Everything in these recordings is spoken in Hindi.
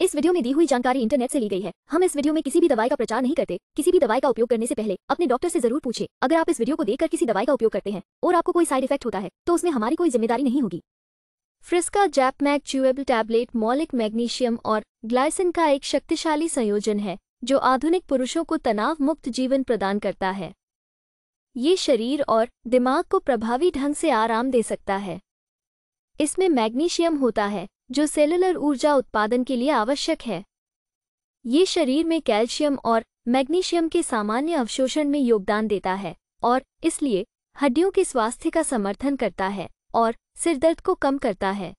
इस वीडियो में दी हुई जानकारी इंटरनेट से ली गई है हम इस वीडियो में किसी भी दवाई का प्रचार नहीं करते किसी भी दवाई का उपयोग करने से पहले अपने डॉक्टर से जरूर पूछे अगर आप इस वीडियो को देखकर किसी दवाई का उपयोग करते हैं और आपको कोई साइड इफेक्ट होता है तो उसमें हमारी कोई जिम्मेदारी नहीं होगी फ्रिस्का जैपमैक च्यूएबल टैबलेट मौलिक मैग्नीशियम और ग्लाइसिन का एक शक्तिशाली संयोजन है जो आधुनिक पुरुषों को तनाव मुक्त जीवन प्रदान करता है ये शरीर और दिमाग को प्रभावी ढंग से आराम दे सकता है इसमें मैग्नीशियम होता है जो सेलुलर ऊर्जा उत्पादन के लिए आवश्यक है ये शरीर में कैल्शियम और मैग्नीशियम के सामान्य अवशोषण में योगदान देता है और इसलिए हड्डियों के स्वास्थ्य का समर्थन करता है और सिरदर्द को कम करता है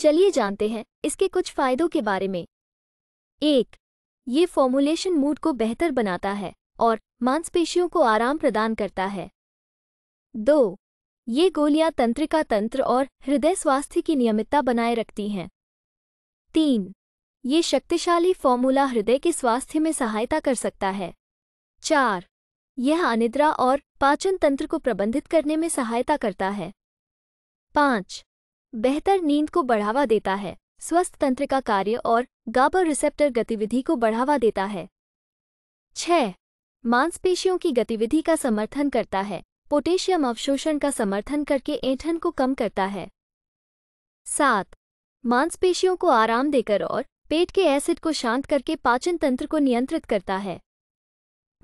चलिए जानते हैं इसके कुछ फायदों के बारे में एक ये फॉर्मुलेशन मूड को बेहतर बनाता है और मांसपेशियों को आराम प्रदान करता है दो ये गोलियां तंत्रिका तंत्र और हृदय स्वास्थ्य की नियमितता बनाए रखती हैं तीन ये शक्तिशाली फॉर्मूला हृदय के स्वास्थ्य में सहायता कर सकता है चार यह अनिद्रा और पाचन तंत्र को प्रबंधित करने में सहायता करता है पाँच बेहतर नींद को बढ़ावा देता है स्वस्थ तंत्र का कार्य और गाबर रिसेप्टर गतिविधि को बढ़ावा देता है छह मांसपेशियों की गतिविधि का समर्थन करता है पोटेशियम अवशोषण का समर्थन करके ऐंठन को कम करता है सात मांसपेशियों को आराम देकर और पेट के एसिड को शांत करके पाचन तंत्र को नियंत्रित करता है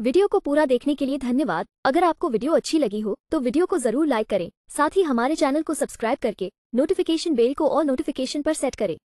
वीडियो को पूरा देखने के लिए धन्यवाद अगर आपको वीडियो अच्छी लगी हो तो वीडियो को जरूर लाइक करें साथ ही हमारे चैनल को सब्सक्राइब करके नोटिफिकेशन बेल को और नोटिफिकेशन पर सेट करें